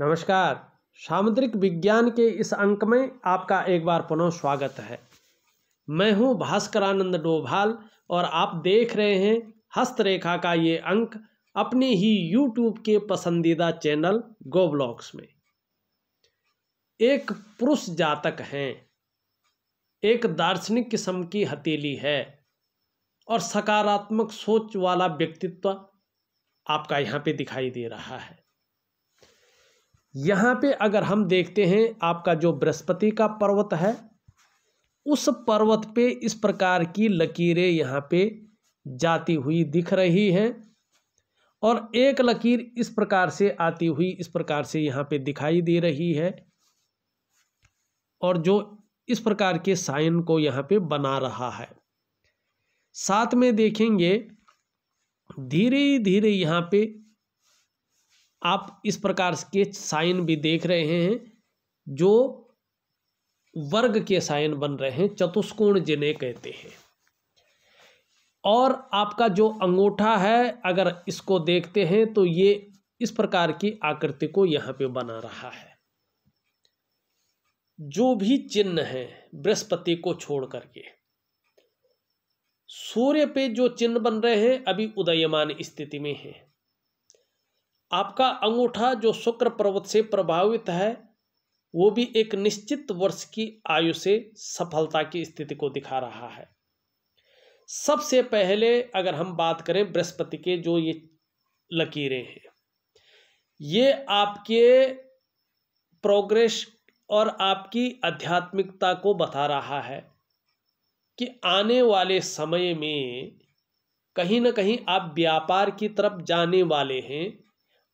नमस्कार सामुद्रिक विज्ञान के इस अंक में आपका एक बार पुनः स्वागत है मैं हूं भास्करानंद डोभाल और आप देख रहे हैं हस्तरेखा का ये अंक अपने ही यूट्यूब के पसंदीदा चैनल गोब्लॉक्स में एक पुरुष जातक हैं एक दार्शनिक किस्म की हथेली है और सकारात्मक सोच वाला व्यक्तित्व आपका यहाँ पे दिखाई दे रहा है यहाँ पे अगर हम देखते हैं आपका जो बृहस्पति का पर्वत है उस पर्वत पे इस प्रकार की लकीरें यहाँ पे जाती हुई दिख रही हैं और एक लकीर इस प्रकार से आती हुई इस प्रकार से यहाँ पे दिखाई दे रही है और जो इस प्रकार के साइन को यहाँ पे बना रहा है साथ में देखेंगे धीरे धीरे यहाँ पे आप इस प्रकार के साइन भी देख रहे हैं जो वर्ग के साइन बन रहे हैं चतुष्कोण जिन्हें कहते हैं और आपका जो अंगूठा है अगर इसको देखते हैं तो ये इस प्रकार की आकृति को यहाँ पे बना रहा है जो भी चिन्ह है बृहस्पति को छोड़ करके सूर्य पे जो चिन्ह बन रहे हैं अभी उदयमान स्थिति में हैं आपका अंगूठा जो शुक्र पर्वत से प्रभावित है वो भी एक निश्चित वर्ष की आयु से सफलता की स्थिति को दिखा रहा है सबसे पहले अगर हम बात करें बृहस्पति के जो ये लकीरें हैं ये आपके प्रोग्रेस और आपकी आध्यात्मिकता को बता रहा है कि आने वाले समय में कहीं ना कहीं आप व्यापार की तरफ जाने वाले हैं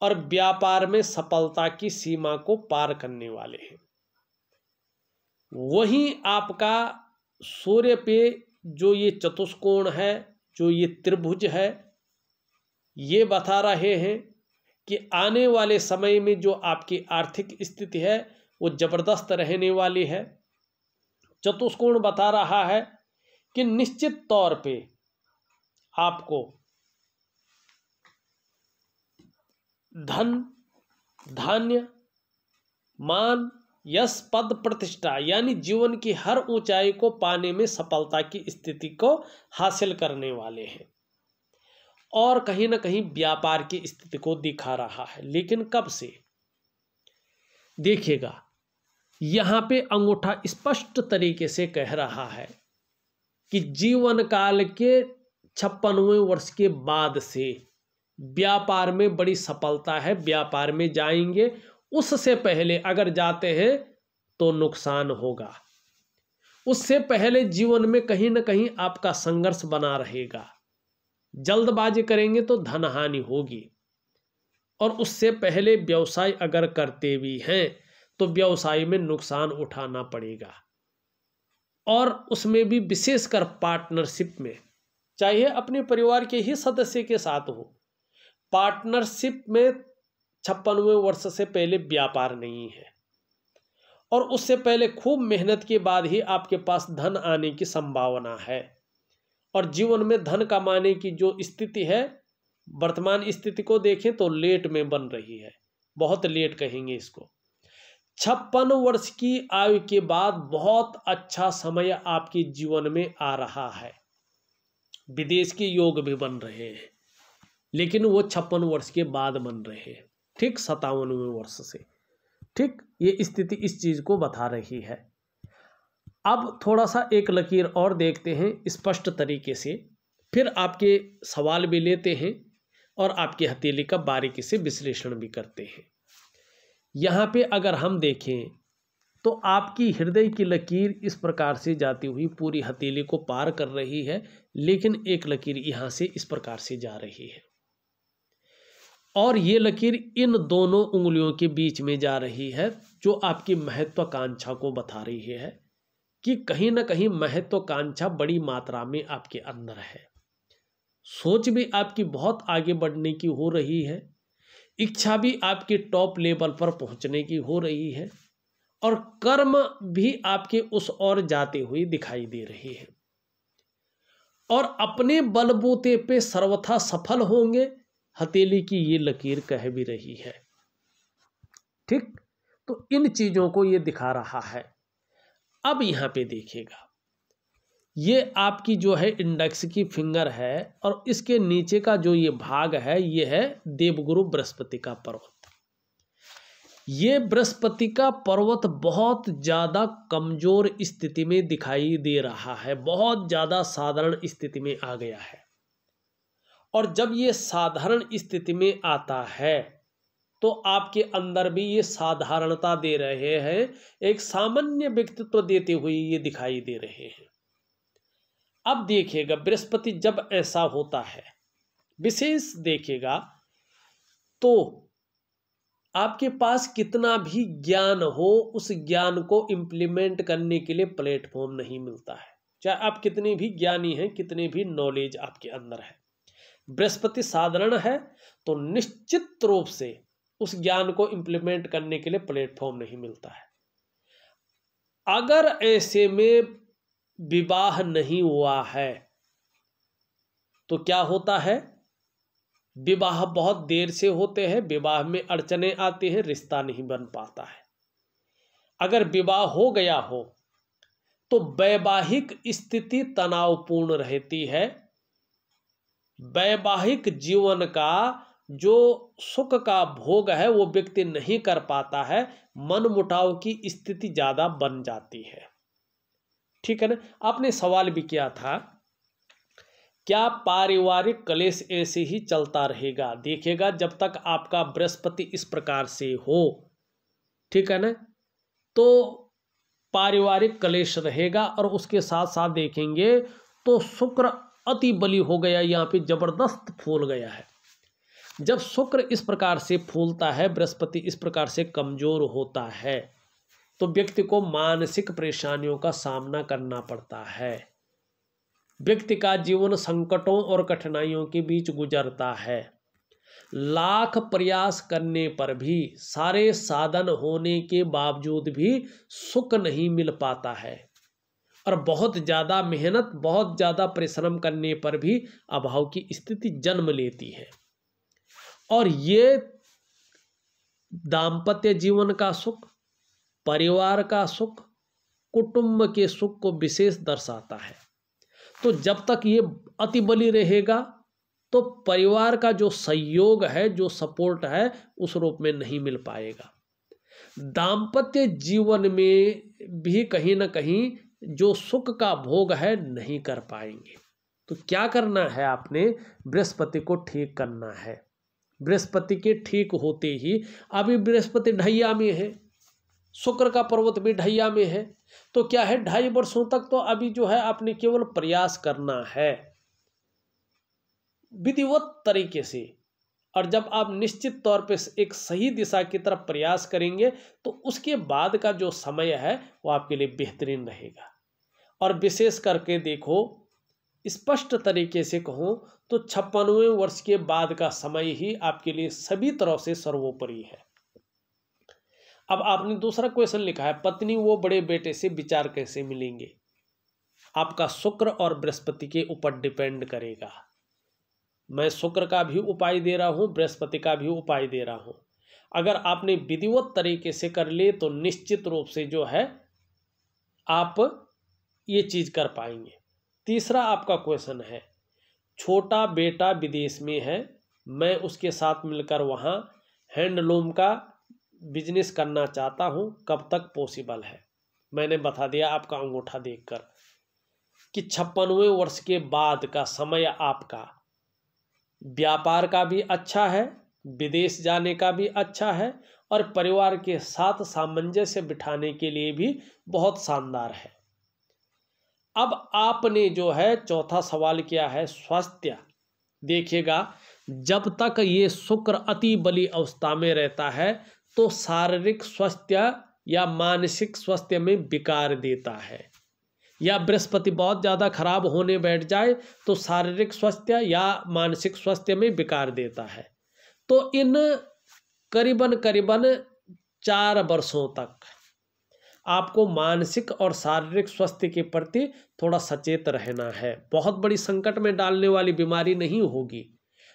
और व्यापार में सफलता की सीमा को पार करने वाले हैं वहीं आपका सूर्य पे जो ये चतुष्कोण है जो ये त्रिभुज है ये बता रहे हैं कि आने वाले समय में जो आपकी आर्थिक स्थिति है वो जबरदस्त रहने वाली है चतुष्कोण बता रहा है कि निश्चित तौर पे आपको धन धान्य मान यश पद प्रतिष्ठा यानी जीवन की हर ऊंचाई को पाने में सफलता की स्थिति को हासिल करने वाले हैं और कहीं ना कहीं व्यापार की स्थिति को दिखा रहा है लेकिन कब से देखिएगा यहां पे अंगूठा स्पष्ट तरीके से कह रहा है कि जीवन काल के छप्पनवे वर्ष के बाद से व्यापार में बड़ी सफलता है व्यापार में जाएंगे उससे पहले अगर जाते हैं तो नुकसान होगा उससे पहले जीवन में कहीं ना कहीं आपका संघर्ष बना रहेगा जल्दबाजी करेंगे तो धन हानि होगी और उससे पहले व्यवसाय अगर करते भी हैं तो व्यवसाय में नुकसान उठाना पड़ेगा और उसमें भी विशेषकर पार्टनरशिप में चाहे अपने परिवार के ही सदस्य के साथ हो पार्टनरशिप में छप्पनवे वर्ष से पहले व्यापार नहीं है और उससे पहले खूब मेहनत के बाद ही आपके पास धन आने की संभावना है और जीवन में धन कमाने की जो स्थिति है वर्तमान स्थिति को देखें तो लेट में बन रही है बहुत लेट कहेंगे इसको छप्पन वर्ष की आयु के बाद बहुत अच्छा समय आपके जीवन में आ रहा है विदेश के योग भी बन रहे हैं लेकिन वो छप्पन वर्ष के बाद बन रहे हैं ठीक सतावनवे वर्ष से ठीक ये स्थिति इस चीज़ को बता रही है अब थोड़ा सा एक लकीर और देखते हैं स्पष्ट तरीके से फिर आपके सवाल भी लेते हैं और आपकी हथेली का बारीकी से विश्लेषण भी करते हैं यहाँ पे अगर हम देखें तो आपकी हृदय की लकीर इस प्रकार से जाती हुई पूरी हथेली को पार कर रही है लेकिन एक लकीर यहाँ से इस प्रकार से जा रही है और ये लकीर इन दोनों उंगलियों के बीच में जा रही है जो आपकी महत्वाकांक्षा को बता रही है कि कहीं ना कहीं महत्वाकांक्षा बड़ी मात्रा में आपके अंदर है सोच भी आपकी बहुत आगे बढ़ने की हो रही है इच्छा भी आपके टॉप लेवल पर पहुंचने की हो रही है और कर्म भी आपके उस ओर जाते हुए दिखाई दे रहे हैं और अपने बलबूते पे सर्वथा सफल होंगे हथेली की ये लकीर कह भी रही है ठीक तो इन चीज़ों को ये दिखा रहा है अब यहाँ पे देखिएगा ये आपकी जो है इंडेक्स की फिंगर है और इसके नीचे का जो ये भाग है ये है देवगुरु बृहस्पति का पर्वत ये बृहस्पति का पर्वत बहुत ज़्यादा कमज़ोर स्थिति में दिखाई दे रहा है बहुत ज़्यादा साधारण स्थिति में आ गया है और जब ये साधारण स्थिति में आता है तो आपके अंदर भी ये साधारणता दे रहे हैं एक सामान्य व्यक्तित्व देते हुए ये दिखाई दे रहे हैं अब देखिएगा बृहस्पति जब ऐसा होता है विशेष देखेगा तो आपके पास कितना भी ज्ञान हो उस ज्ञान को इम्प्लीमेंट करने के लिए प्लेटफॉर्म नहीं मिलता है चाहे आप कितने भी ज्ञानी हैं कितने भी नॉलेज आपके अंदर है बृहस्पति साधारण है तो निश्चित रूप से उस ज्ञान को इंप्लीमेंट करने के लिए प्लेटफॉर्म नहीं मिलता है अगर ऐसे में विवाह नहीं हुआ है तो क्या होता है विवाह बहुत देर से होते हैं विवाह में अड़चने आती हैं रिश्ता नहीं बन पाता है अगर विवाह हो गया हो तो वैवाहिक स्थिति तनावपूर्ण रहती है वैवाहिक जीवन का जो सुख का भोग है वो व्यक्ति नहीं कर पाता है मन मुटाव की स्थिति ज़्यादा बन जाती है ठीक है ना आपने सवाल भी किया था क्या पारिवारिक कलेश ऐसे ही चलता रहेगा देखिएगा जब तक आपका बृहस्पति इस प्रकार से हो ठीक है ना तो पारिवारिक कलेश रहेगा और उसके साथ साथ देखेंगे तो शुक्र अति बलि हो गया यहाँ पे जबरदस्त फूल गया है जब शुक्र इस प्रकार से फूलता है बृहस्पति इस प्रकार से कमजोर होता है तो व्यक्ति को मानसिक परेशानियों का सामना करना पड़ता है व्यक्ति का जीवन संकटों और कठिनाइयों के बीच गुजरता है लाख प्रयास करने पर भी सारे साधन होने के बावजूद भी सुख नहीं मिल पाता है और बहुत ज़्यादा मेहनत बहुत ज़्यादा परिश्रम करने पर भी अभाव की स्थिति जन्म लेती है और ये दाम्पत्य जीवन का सुख परिवार का सुख कुटुंब के सुख को विशेष दर्शाता है तो जब तक ये अति बलि रहेगा तो परिवार का जो सहयोग है जो सपोर्ट है उस रूप में नहीं मिल पाएगा दाम्पत्य जीवन में भी कहीं ना कहीं जो सुख का भोग है नहीं कर पाएंगे तो क्या करना है आपने बृहस्पति को ठीक करना है बृहस्पति के ठीक होते ही अभी बृहस्पति ढैया में है शुक्र का पर्वत भी ढैया में है तो क्या है ढाई वर्षों तक तो अभी जो है आपने केवल प्रयास करना है विधिवत तरीके से और जब आप निश्चित तौर पे एक सही दिशा की तरफ प्रयास करेंगे तो उसके बाद का जो समय है वो आपके लिए बेहतरीन रहेगा और विशेष करके देखो स्पष्ट तरीके से कहूँ तो छप्पनवें वर्ष के बाद का समय ही आपके लिए सभी तरह से सर्वोपरि है अब आपने दूसरा क्वेश्चन लिखा है पत्नी वो बड़े बेटे से विचार कैसे मिलेंगे आपका शुक्र और बृहस्पति के ऊपर डिपेंड करेगा मैं शुक्र का भी उपाय दे रहा हूँ बृहस्पति का भी उपाय दे रहा हूँ अगर आपने विधिवत तरीके से कर ले तो निश्चित रूप से जो है आप ये चीज़ कर पाएंगे तीसरा आपका क्वेश्चन है छोटा बेटा विदेश में है मैं उसके साथ मिलकर वहाँ हैंडलूम का बिजनेस करना चाहता हूँ कब तक पॉसिबल है मैंने बता दिया आपका अंगूठा देखकर कि छप्पनवे वर्ष के बाद का समय आपका व्यापार का भी अच्छा है विदेश जाने का भी अच्छा है और परिवार के साथ सामंजस्य बिठाने के लिए भी बहुत शानदार है अब आपने जो है चौथा सवाल किया है स्वास्थ्य देखिएगा जब तक ये शुक्र अति बली अवस्था में रहता है तो शारीरिक स्वास्थ्य या मानसिक स्वास्थ्य में विकार देता है या बृहस्पति बहुत ज़्यादा खराब होने बैठ जाए तो शारीरिक स्वास्थ्य या मानसिक स्वास्थ्य में विकार देता है तो इन करीबन करीबन चार वर्षों तक आपको मानसिक और शारीरिक स्वास्थ्य के प्रति थोड़ा सचेत रहना है बहुत बड़ी संकट में डालने वाली बीमारी नहीं होगी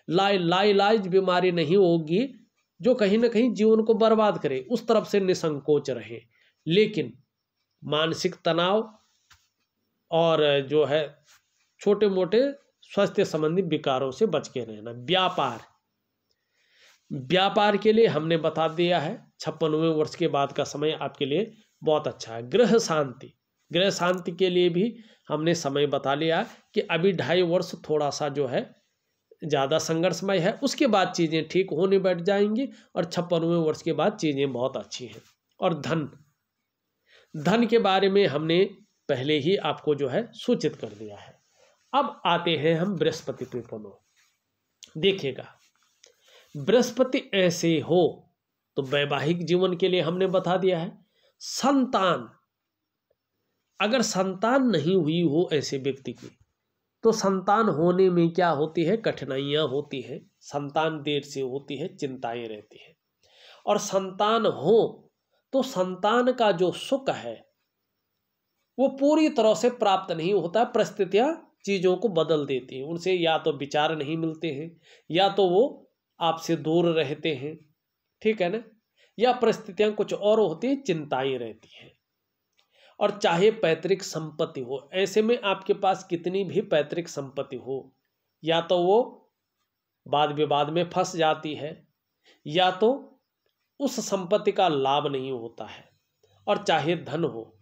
लाई लाइलाज बीमारी नहीं होगी जो कहीं ना कहीं जीवन को बर्बाद करे उस तरफ से निसंकोच रहे लेकिन मानसिक तनाव और जो है छोटे मोटे स्वास्थ्य संबंधी विकारों से बच के रहना व्यापार व्यापार के लिए हमने बता दिया है छप्पनवें वर्ष के बाद का समय आपके लिए बहुत अच्छा है ग्रह शांति ग्रह शांति के लिए भी हमने समय बता लिया कि अभी ढाई वर्ष थोड़ा सा जो है ज़्यादा संघर्षमय है उसके बाद चीज़ें ठीक होने बैठ जाएंगी और छप्पनवें वर्ष के बाद चीज़ें बहुत अच्छी हैं और धन धन के बारे में हमने पहले ही आपको जो है सूचित कर दिया है अब आते हैं हम बृहस्पति पे पुनः देखिएगा बृहस्पति ऐसे हो तो वैवाहिक जीवन के लिए हमने बता दिया है संतान अगर संतान नहीं हुई हो ऐसे व्यक्ति की तो संतान होने में क्या होती है कठिनाइयाँ होती हैं संतान देर से होती है चिंताएं रहती हैं और संतान हो तो संतान का जो सुख है वो पूरी तरह से प्राप्त नहीं होता परिस्थितियाँ चीज़ों को बदल देती हैं उनसे या तो विचार नहीं मिलते हैं या तो वो आपसे दूर रहते हैं ठीक है ना या परिस्थितियां कुछ और होती हैं चिंताएं रहती हैं और चाहे पैतृक संपत्ति हो ऐसे में आपके पास कितनी भी पैतृक संपत्ति हो या तो वो वाद विवाद में फंस जाती है या तो उस संपत्ति का लाभ नहीं होता है और चाहे धन हो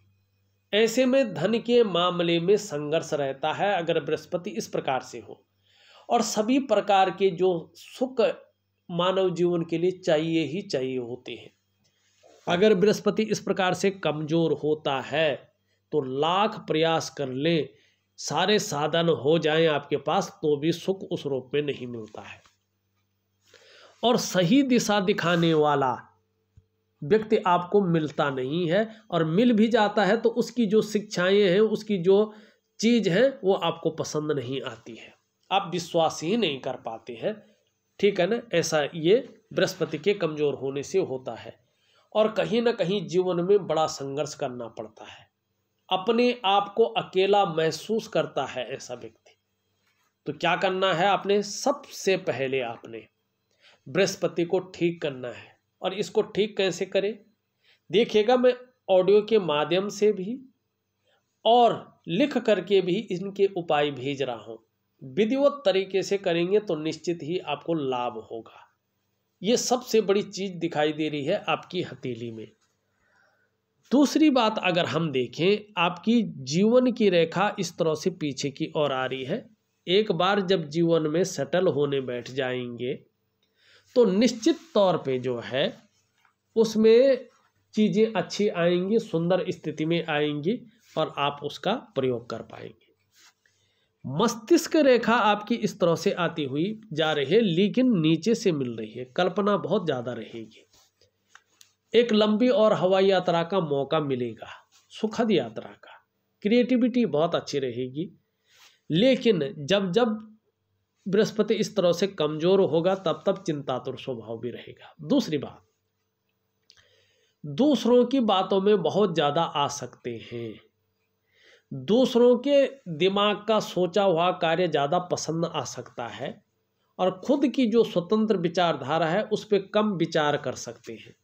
ऐसे में धन के मामले में संघर्ष रहता है अगर बृहस्पति इस प्रकार से हो और सभी प्रकार के जो सुख मानव जीवन के लिए चाहिए ही चाहिए होते हैं अगर बृहस्पति इस प्रकार से कमज़ोर होता है तो लाख प्रयास कर ले सारे साधन हो जाएं आपके पास तो भी सुख उस रूप में नहीं मिलता है और सही दिशा दिखाने वाला व्यक्ति आपको मिलता नहीं है और मिल भी जाता है तो उसकी जो शिक्षाएं हैं उसकी जो चीज़ है वो आपको पसंद नहीं आती है आप विश्वास ही नहीं कर पाते हैं ठीक है ना ऐसा ये बृहस्पति के कमज़ोर होने से होता है और कहीं ना कहीं जीवन में बड़ा संघर्ष करना पड़ता है अपने आप को अकेला महसूस करता है ऐसा व्यक्ति तो क्या करना है आपने सबसे पहले आपने बृहस्पति को ठीक करना है और इसको ठीक कैसे करें देखिएगा मैं ऑडियो के माध्यम से भी और लिख करके भी इनके उपाय भेज रहा हूँ विधिवत तरीके से करेंगे तो निश्चित ही आपको लाभ होगा ये सबसे बड़ी चीज़ दिखाई दे रही है आपकी हथेली में दूसरी बात अगर हम देखें आपकी जीवन की रेखा इस तरह से पीछे की ओर आ रही है एक बार जब जीवन में सेटल होने बैठ जाएंगे तो निश्चित तौर पे जो है उसमें चीज़ें अच्छी आएंगी सुंदर स्थिति में आएंगी और आप उसका प्रयोग कर पाएंगे मस्तिष्क रेखा आपकी इस तरह से आती हुई जा रही है लेकिन नीचे से मिल रही है कल्पना बहुत ज़्यादा रहेगी एक लंबी और हवाई यात्रा का मौका मिलेगा सुखद यात्रा का क्रिएटिविटी बहुत अच्छी रहेगी लेकिन जब जब बृहस्पति इस तरह से कमजोर होगा तब तब चिंतातुर स्वभाव भी रहेगा दूसरी बात दूसरों की बातों में बहुत ज़्यादा आ सकते हैं दूसरों के दिमाग का सोचा हुआ कार्य ज़्यादा पसंद आ सकता है और खुद की जो स्वतंत्र विचारधारा है उस पर कम विचार कर सकते हैं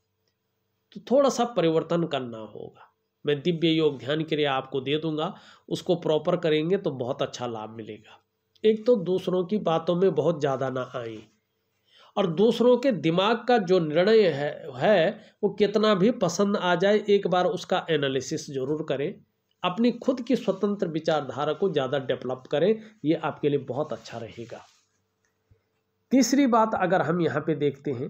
तो थोड़ा सा परिवर्तन करना होगा मैं दिव्य योग ध्यान के लिए आपको दे दूंगा उसको प्रॉपर करेंगे तो बहुत अच्छा लाभ मिलेगा एक तो दूसरों की बातों में बहुत ज़्यादा ना आए और दूसरों के दिमाग का जो निर्णय है है वो कितना भी पसंद आ जाए एक बार उसका एनालिसिस ज़रूर करें अपनी खुद की स्वतंत्र विचारधारा को ज़्यादा डेवलप करें ये आपके लिए बहुत अच्छा रहेगा तीसरी बात अगर हम यहाँ पे देखते हैं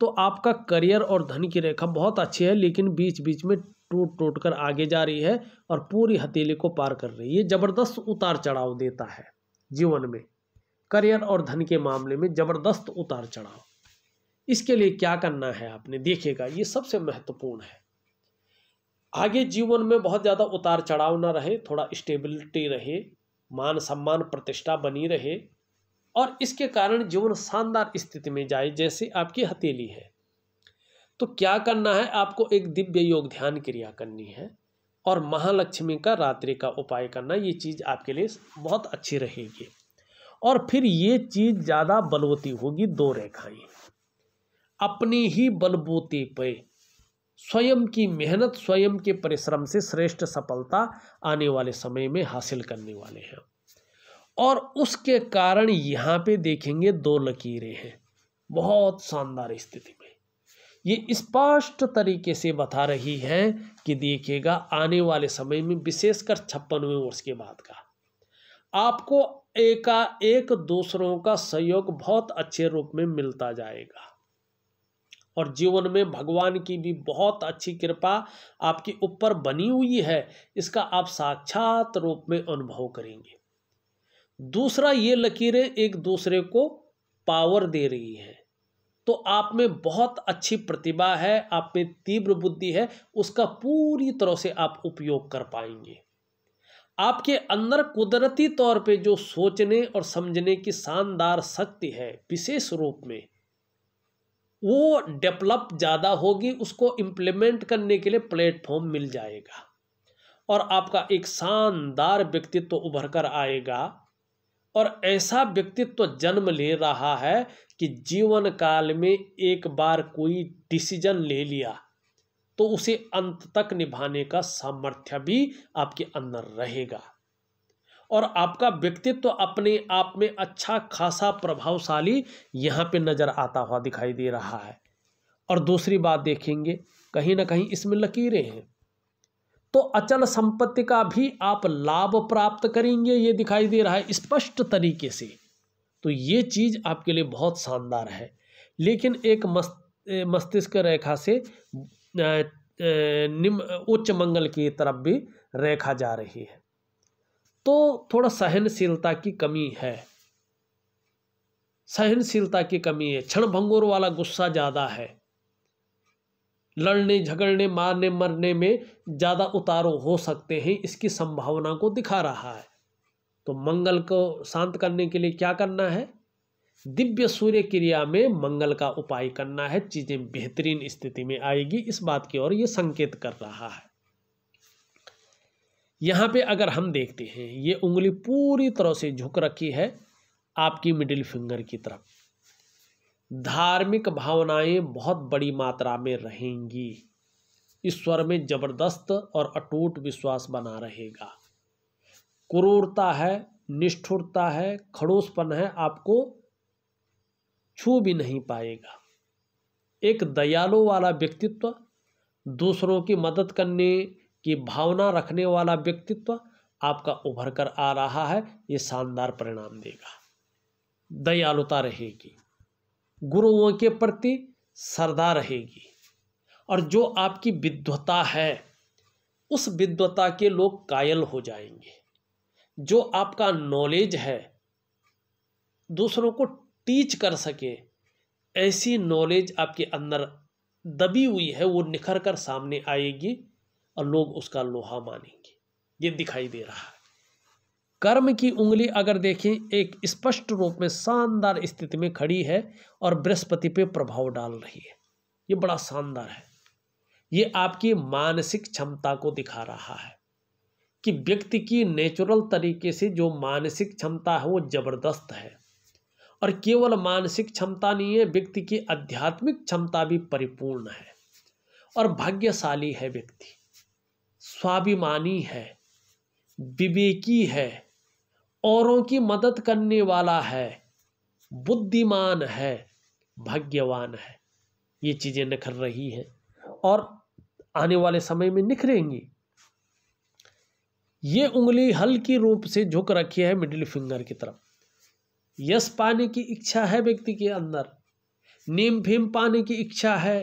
तो आपका करियर और धन की रेखा बहुत अच्छी है लेकिन बीच बीच में टूट टूट कर आगे जा रही है और पूरी हथेली को पार कर रही है ये ज़बरदस्त उतार चढ़ाव देता है जीवन में करियर और धन के मामले में ज़बरदस्त उतार चढ़ाव इसके लिए क्या करना है आपने देखिएगा ये सबसे महत्वपूर्ण है आगे जीवन में बहुत ज़्यादा उतार चढ़ाव ना रहे थोड़ा स्टेबिलिटी रहे मान सम्मान प्रतिष्ठा बनी रहे और इसके कारण जीवन शानदार स्थिति में जाए जैसे आपकी हथेली है तो क्या करना है आपको एक दिव्य योग ध्यान क्रिया करनी है और महालक्ष्मी का रात्रि का उपाय करना ये चीज़ आपके लिए बहुत अच्छी रहेगी और फिर ये चीज़ ज़्यादा बलवती होगी दो रेखाएं अपनी ही बलबूती पर स्वयं की मेहनत स्वयं के परिश्रम से श्रेष्ठ सफलता आने वाले समय में हासिल करने वाले हैं और उसके कारण यहाँ पे देखेंगे दो लकीरें हैं बहुत शानदार स्थिति में ये स्पष्ट तरीके से बता रही है कि देखिएगा आने वाले समय में विशेषकर छप्पनवें वर्ष के बाद का आपको एकाएक दूसरों का सहयोग बहुत अच्छे रूप में मिलता जाएगा और जीवन में भगवान की भी बहुत अच्छी कृपा आपके ऊपर बनी हुई है इसका आप साक्षात रूप में अनुभव करेंगे दूसरा ये लकीरें एक दूसरे को पावर दे रही है तो आप में बहुत अच्छी प्रतिभा है आप में तीव्र बुद्धि है उसका पूरी तरह से आप उपयोग कर पाएंगे आपके अंदर कुदरती तौर पे जो सोचने और समझने की शानदार शक्ति है विशेष रूप में वो डेवलप ज़्यादा होगी उसको इम्प्लीमेंट करने के लिए प्लेटफॉर्म मिल जाएगा और आपका एक शानदार व्यक्तित्व तो उभर कर आएगा और ऐसा व्यक्तित्व तो जन्म ले रहा है कि जीवन काल में एक बार कोई डिसीजन ले लिया तो उसे अंत तक निभाने का सामर्थ्य भी आपके अंदर रहेगा और आपका व्यक्तित्व तो अपने आप में अच्छा खासा प्रभावशाली यहाँ पे नज़र आता हुआ दिखाई दे रहा है और दूसरी बात देखेंगे कहीं ना कहीं इसमें लकीरें हैं तो अचल संपत्ति का भी आप लाभ प्राप्त करेंगे ये दिखाई दे रहा है स्पष्ट तरीके से तो ये चीज़ आपके लिए बहुत शानदार है लेकिन एक मस्त मस्तिष्क रेखा से निम्न उच्च मंगल की तरफ भी रेखा जा रही है तो थोड़ा सहनशीलता की कमी है सहनशीलता की कमी है क्षण भंगुर वाला गुस्सा ज़्यादा है लड़ने झगड़ने मारने मरने में ज़्यादा उतारो हो सकते हैं इसकी संभावना को दिखा रहा है तो मंगल को शांत करने के लिए क्या करना है दिव्य सूर्य क्रिया में मंगल का उपाय करना है चीज़ें बेहतरीन स्थिति में आएगी इस बात की ओर ये संकेत कर रहा है यहाँ पे अगर हम देखते हैं ये उंगली पूरी तरह से झुक रखी है आपकी मिडिल फिंगर की तरफ धार्मिक भावनाएं बहुत बड़ी मात्रा में रहेंगी ईश्वर में जबरदस्त और अटूट विश्वास बना रहेगा क्रूरता है निष्ठुरता है खड़ोसपन है आपको छू भी नहीं पाएगा एक दयालु वाला व्यक्तित्व दूसरों की मदद करने की भावना रखने वाला व्यक्तित्व आपका उभर कर आ रहा है ये शानदार परिणाम देगा दयालुता रहेगी गुरुओं के प्रति श्रद्धा रहेगी और जो आपकी विद्वता है उस विद्वता के लोग कायल हो जाएंगे जो आपका नॉलेज है दूसरों को टीच कर सके ऐसी नॉलेज आपके अंदर दबी हुई है वो निखर कर सामने आएगी और लोग उसका लोहा मानेंगे ये दिखाई दे रहा है कर्म की उंगली अगर देखें एक स्पष्ट रूप में शानदार स्थिति में खड़ी है और बृहस्पति पे प्रभाव डाल रही है ये बड़ा शानदार है ये आपकी मानसिक क्षमता को दिखा रहा है कि व्यक्ति की नेचुरल तरीके से जो मानसिक क्षमता है वो जबरदस्त है और केवल मानसिक क्षमता नहीं है व्यक्ति की आध्यात्मिक क्षमता भी परिपूर्ण है और भाग्यशाली है व्यक्ति स्वाभिमानी है विवेकी है औरों की मदद करने वाला है बुद्धिमान है भाग्यवान है ये चीज़ें निखर रही हैं और आने वाले समय में निखरेंगी ये उंगली हल्की रूप से झुक रखी है मिडिल फिंगर की तरफ यश पाने की इच्छा है व्यक्ति के अंदर नीम फेम पाने की इच्छा है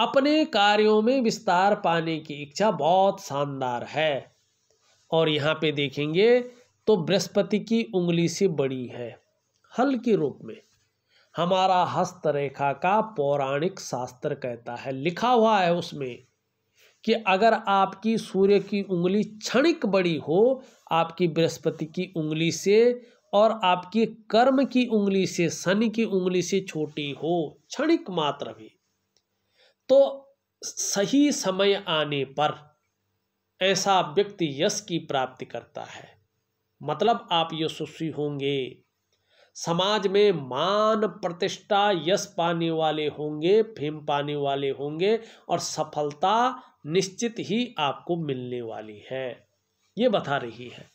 अपने कार्यों में विस्तार पाने की इच्छा बहुत शानदार है और यहाँ पे देखेंगे तो बृहस्पति की उंगली से बड़ी है हल के रूप में हमारा हस्तरेखा का पौराणिक शास्त्र कहता है लिखा हुआ है उसमें कि अगर आपकी सूर्य की उंगली क्षणिक बड़ी हो आपकी बृहस्पति की उंगली से और आपकी कर्म की उंगली से शनि की उंगली से छोटी हो क्षणिक मात्र भी तो सही समय आने पर ऐसा व्यक्ति यश की प्राप्ति करता है मतलब आप यशस्वी होंगे समाज में मान प्रतिष्ठा यश पाने वाले होंगे फेम पाने वाले होंगे और सफलता निश्चित ही आपको मिलने वाली है ये बता रही है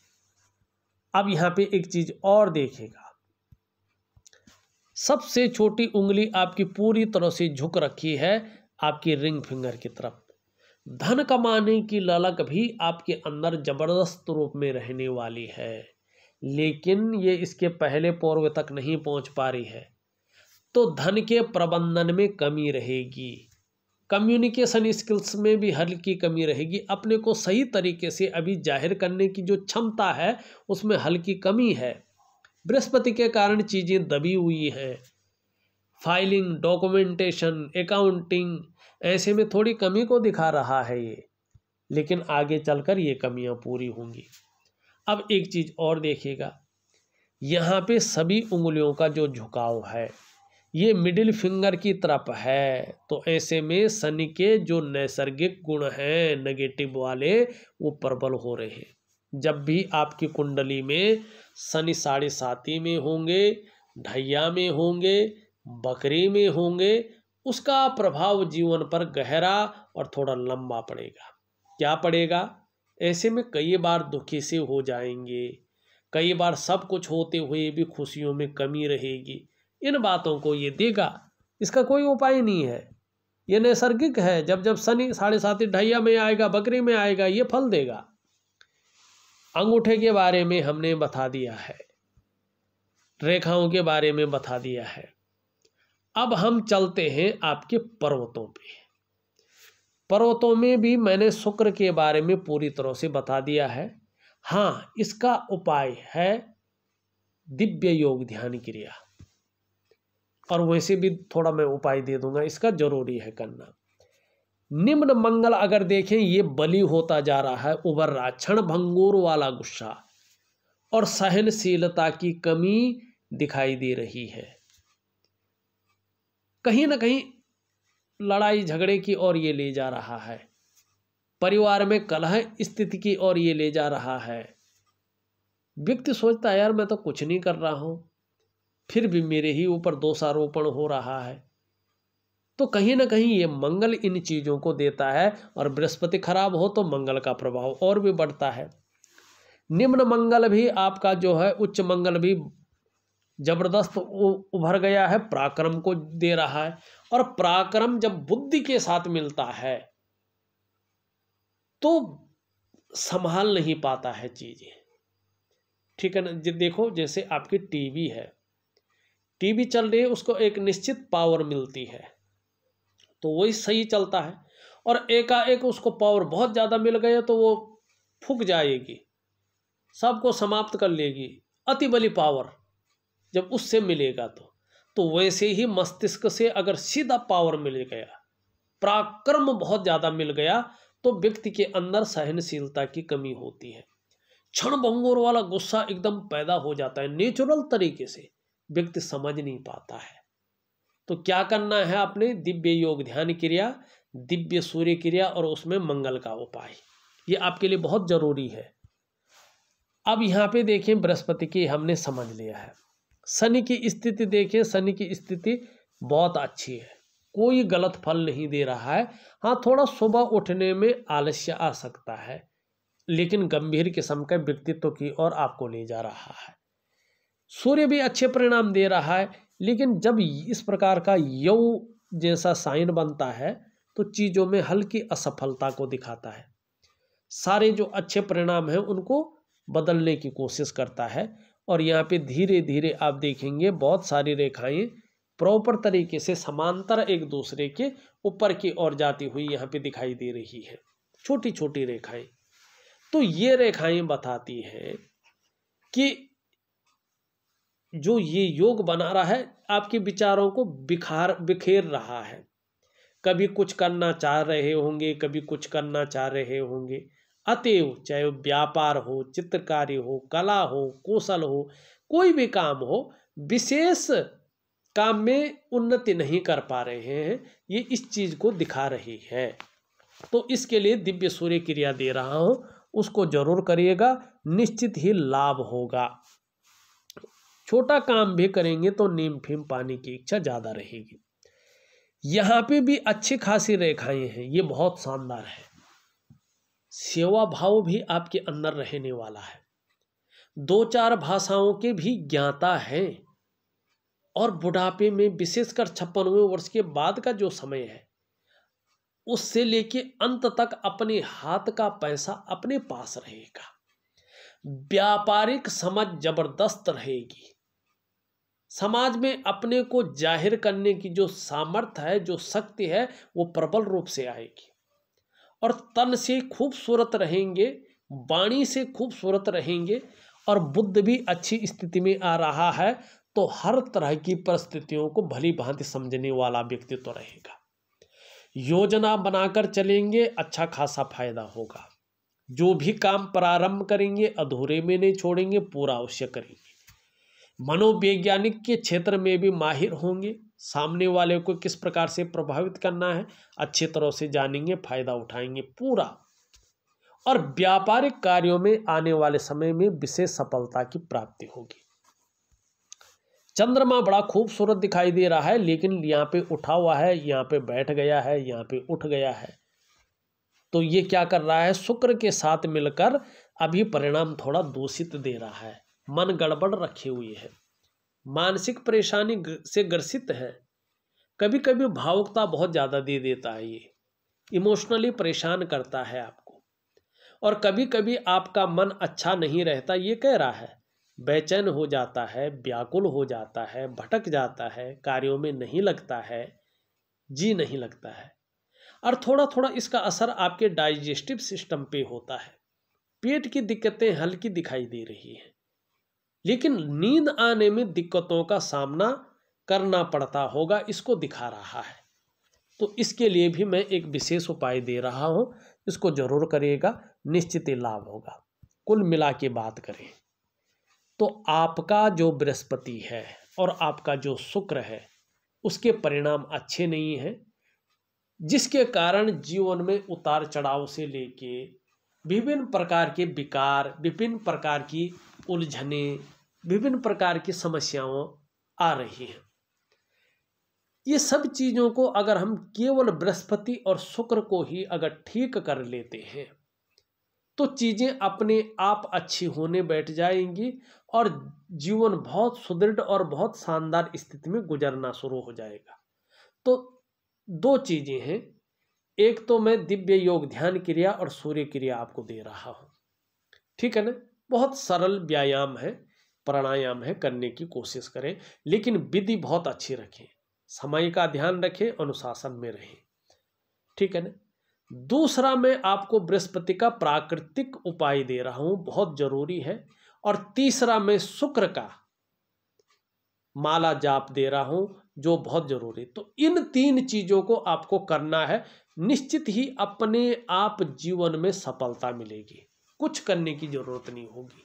अब यहाँ पे एक चीज और देखेगा सबसे छोटी उंगली आपकी पूरी तरह से झुक रखी है आपकी रिंग फिंगर की तरफ धन कमाने की ललक भी आपके अंदर जबरदस्त रूप में रहने वाली है लेकिन ये इसके पहले पौर्व तक नहीं पहुंच पा रही है तो धन के प्रबंधन में कमी रहेगी कम्युनिकेशन स्किल्स में भी हल्की कमी रहेगी अपने को सही तरीके से अभी जाहिर करने की जो क्षमता है उसमें हल्की कमी है बृहस्पति के कारण चीज़ें दबी हुई हैं फाइलिंग डॉक्यूमेंटेशन अकाउंटिंग ऐसे में थोड़ी कमी को दिखा रहा है ये लेकिन आगे चलकर ये कमियां पूरी होंगी अब एक चीज़ और देखिएगा यहाँ पे सभी उंगलियों का जो झुकाव है ये मिडिल फिंगर की तरफ है तो ऐसे में शनि के जो नैसर्गिक गुण हैं नेगेटिव वाले वो प्रबल हो रहे हैं जब भी आपकी कुंडली में शनि साढ़े साती में होंगे ढैया में होंगे बकरी में होंगे उसका प्रभाव जीवन पर गहरा और थोड़ा लंबा पड़ेगा क्या पड़ेगा ऐसे में कई बार दुखी से हो जाएंगे कई बार सब कुछ होते हुए भी खुशियों में कमी रहेगी इन बातों को ये देगा इसका कोई उपाय नहीं है ये नैसर्गिक है जब जब शनि साढ़े साथी ढैया में आएगा बकरी में आएगा ये फल देगा अंगूठे के बारे में हमने बता दिया है रेखाओं के बारे में बता दिया है अब हम चलते हैं आपके पर्वतों पे पर्वतों में भी मैंने शुक्र के बारे में पूरी तरह से बता दिया है हाँ इसका उपाय है दिव्य योग ध्यान क्रिया और वैसे भी थोड़ा मैं उपाय दे दूंगा इसका जरूरी है करना निम्न मंगल अगर देखें ये बलि होता जा रहा है उभर रहा क्षण भंगूर वाला गुस्सा और सहनशीलता की कमी दिखाई दे रही है कहीं ना कहीं लड़ाई झगड़े की ओर ये ले जा रहा है परिवार में कलह स्थिति की ओर ये ले जा रहा है व्यक्ति सोचता है यार मैं तो कुछ नहीं कर रहा हूँ फिर भी मेरे ही ऊपर दोषारोपण हो रहा है तो कहीं ना कहीं ये मंगल इन चीज़ों को देता है और बृहस्पति खराब हो तो मंगल का प्रभाव और भी बढ़ता है निम्न मंगल भी आपका जो है उच्च मंगल भी जबरदस्त उभर गया है पराक्रम को दे रहा है और पराक्रम जब बुद्धि के साथ मिलता है तो संभाल नहीं पाता है चीजें ठीक है ना जी देखो जैसे आपकी टीवी है टीवी चल रही है उसको एक निश्चित पावर मिलती है तो वही सही चलता है और एकाएक उसको पावर बहुत ज़्यादा मिल गया तो वो फूक जाएगी सबको समाप्त कर लेगी अति बली पावर जब उससे मिलेगा तो तो वैसे ही मस्तिष्क से अगर सीधा पावर मिल गया पराक्रम बहुत ज़्यादा मिल गया तो व्यक्ति के अंदर सहनशीलता की कमी होती है क्षण भंगूर वाला गुस्सा एकदम पैदा हो जाता है नेचुरल तरीके से व्यक्ति समझ नहीं पाता है तो क्या करना है आपने दिव्य योग ध्यान क्रिया दिव्य सूर्य क्रिया और उसमें मंगल का उपाय ये आपके लिए बहुत ज़रूरी है अब यहाँ पे देखें बृहस्पति की हमने समझ लिया है शनि की स्थिति देखें शनि की स्थिति बहुत अच्छी है कोई गलत फल नहीं दे रहा है हाँ थोड़ा सुबह उठने में आलस्य आ सकता है लेकिन गंभीर किस्म के व्यक्तित्व की ओर आपको ले जा रहा है सूर्य भी अच्छे परिणाम दे रहा है लेकिन जब इस प्रकार का यौ जैसा साइन बनता है तो चीज़ों में हल्की असफलता को दिखाता है सारे जो अच्छे परिणाम हैं उनको बदलने की कोशिश करता है और यहाँ पे धीरे धीरे आप देखेंगे बहुत सारी रेखाएं प्रॉपर तरीके से समांतर एक दूसरे के ऊपर की ओर जाती हुई यहाँ पे दिखाई दे रही है छोटी छोटी रेखाएं तो ये रेखाएं बताती हैं कि जो ये योग बना रहा है आपके विचारों को बिखार बिखेर रहा है कभी कुछ करना चाह रहे होंगे कभी कुछ करना चाह रहे होंगे अतएव चाहे व्यापार हो चित्रकारी हो कला हो कौशल हो कोई भी काम हो विशेष काम में उन्नति नहीं कर पा रहे हैं ये इस चीज़ को दिखा रही है तो इसके लिए दिव्य सूर्य क्रिया दे रहा हूं उसको जरूर करिएगा निश्चित ही लाभ होगा छोटा काम भी करेंगे तो नीम फीम पानी की इच्छा ज़्यादा रहेगी यहाँ पे भी अच्छी खासी रेखाएं हैं ये बहुत शानदार है सेवा भाव भी आपके अंदर रहने वाला है दो चार भाषाओं के भी ज्ञाता हैं और बुढ़ापे में विशेषकर छप्पनवें वर्ष के बाद का जो समय है उससे लेके अंत तक अपने हाथ का पैसा अपने पास रहेगा व्यापारिक समझ जबरदस्त रहेगी समाज में अपने को जाहिर करने की जो सामर्थ्य है जो शक्ति है वो प्रबल रूप से आएगी और तन से खूबसूरत रहेंगे वाणी से खूबसूरत रहेंगे और बुद्ध भी अच्छी स्थिति में आ रहा है तो हर तरह की परिस्थितियों को भली भांति समझने वाला व्यक्ति तो रहेगा योजना बनाकर चलेंगे अच्छा खासा फायदा होगा जो भी काम प्रारंभ करेंगे अधूरे में नहीं छोड़ेंगे पूरा अवश्य करेंगे मनोवैज्ञानिक के क्षेत्र में भी माहिर होंगे सामने वाले को किस प्रकार से प्रभावित करना है अच्छी तरह से जानेंगे फायदा उठाएंगे पूरा और व्यापारिक कार्यों में आने वाले समय में विशेष सफलता की प्राप्ति होगी चंद्रमा बड़ा खूबसूरत दिखाई दे रहा है लेकिन यहाँ पे उठा हुआ है यहाँ पे बैठ गया है यहाँ पे उठ गया है तो ये क्या कर रहा है शुक्र के साथ मिलकर अभी परिणाम थोड़ा दूषित दे रहा है मन गड़बड़ रखी हुई है मानसिक परेशानी से ग्रसित हैं कभी कभी भावुकता बहुत ज़्यादा दे देता है ये इमोशनली परेशान करता है आपको और कभी कभी आपका मन अच्छा नहीं रहता ये कह रहा है बेचैन हो जाता है व्याकुल हो जाता है भटक जाता है कार्यों में नहीं लगता है जी नहीं लगता है और थोड़ा थोड़ा इसका असर आपके डाइजेस्टिव सिस्टम पे होता है पेट की दिक्कतें हल्की दिखाई दे रही हैं लेकिन नींद आने में दिक्कतों का सामना करना पड़ता होगा इसको दिखा रहा है तो इसके लिए भी मैं एक विशेष उपाय दे रहा हूँ इसको जरूर करिएगा निश्चित लाभ होगा कुल मिला के बात करें तो आपका जो बृहस्पति है और आपका जो शुक्र है उसके परिणाम अच्छे नहीं हैं जिसके कारण जीवन में उतार चढ़ाव से लेके विभिन्न प्रकार के विकार विभिन्न प्रकार की उलझने विभिन्न प्रकार की समस्याओं आ रही हैं ये सब चीज़ों को अगर हम केवल बृहस्पति और शुक्र को ही अगर ठीक कर लेते हैं तो चीज़ें अपने आप अच्छी होने बैठ जाएंगी और जीवन बहुत सुदृढ़ और बहुत शानदार स्थिति में गुजरना शुरू हो जाएगा तो दो चीज़ें हैं एक तो मैं दिव्य योग ध्यान क्रिया और सूर्य क्रिया आपको दे रहा हूँ ठीक है ना बहुत सरल व्यायाम है प्राणायाम है करने की कोशिश करें लेकिन विधि बहुत अच्छी रखें समय का ध्यान रखें अनुशासन में रहें ठीक है ना दूसरा मैं आपको बृहस्पति का प्राकृतिक उपाय दे रहा हूं बहुत जरूरी है और तीसरा मैं शुक्र का माला जाप दे रहा हूं जो बहुत जरूरी तो इन तीन चीजों को आपको करना है निश्चित ही अपने आप जीवन में सफलता मिलेगी कुछ करने की जरूरत नहीं होगी